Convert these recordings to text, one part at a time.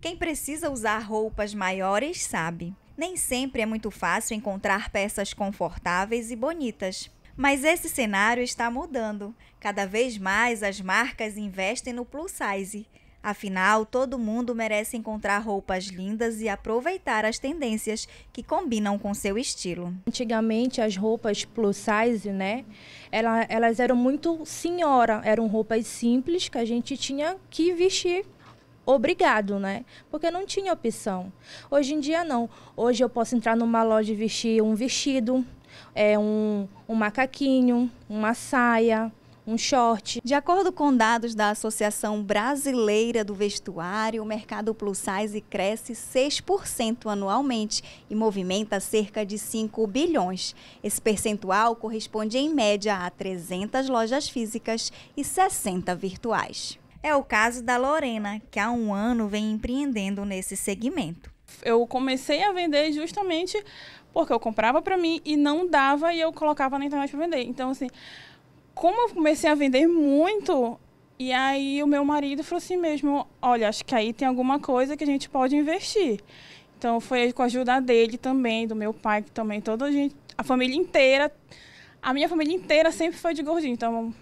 Quem precisa usar roupas maiores sabe. Nem sempre é muito fácil encontrar peças confortáveis e bonitas. Mas esse cenário está mudando. Cada vez mais as marcas investem no plus size. Afinal, todo mundo merece encontrar roupas lindas e aproveitar as tendências que combinam com seu estilo. Antigamente, as roupas plus size, né? Elas, eram muito senhora, eram roupas simples que a gente tinha que vestir obrigado, né? Porque não tinha opção. Hoje em dia, não. Hoje eu posso entrar numa loja e vestir um vestido, é, um, um macaquinho, uma saia, um short. De acordo com dados da Associação Brasileira do Vestuário, o mercado plus size cresce 6% anualmente e movimenta cerca de 5 bilhões. Esse percentual corresponde em média a 300 lojas físicas e 60 virtuais. É o caso da Lorena, que há um ano vem empreendendo nesse segmento. Eu comecei a vender justamente porque eu comprava para mim e não dava e eu colocava na internet para vender. Então, assim, como eu comecei a vender muito, e aí o meu marido falou assim mesmo, olha, acho que aí tem alguma coisa que a gente pode investir. Então foi com a ajuda dele também, do meu pai, que também toda a gente, a família inteira, a minha família inteira sempre foi de gordinho, então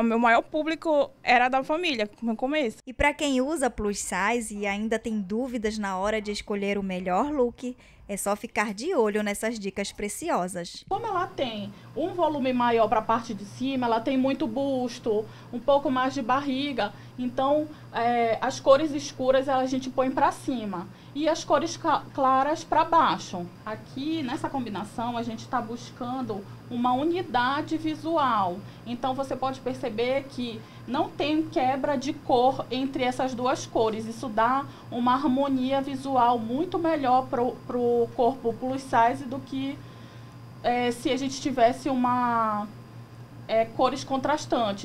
o meu maior público era da família, no começo. E para quem usa plus size e ainda tem dúvidas na hora de escolher o melhor look, é só ficar de olho nessas dicas preciosas. Como ela tem um volume maior para a parte de cima, ela tem muito busto, um pouco mais de barriga. Então, é, as cores escuras a gente põe para cima e as cores claras para baixo. Aqui nessa combinação a gente está buscando uma unidade visual. Então você pode perceber que não tem quebra de cor entre essas duas cores. Isso dá uma harmonia visual muito melhor para o corpo plus size do que é, se a gente tivesse uma é, cores contrastantes.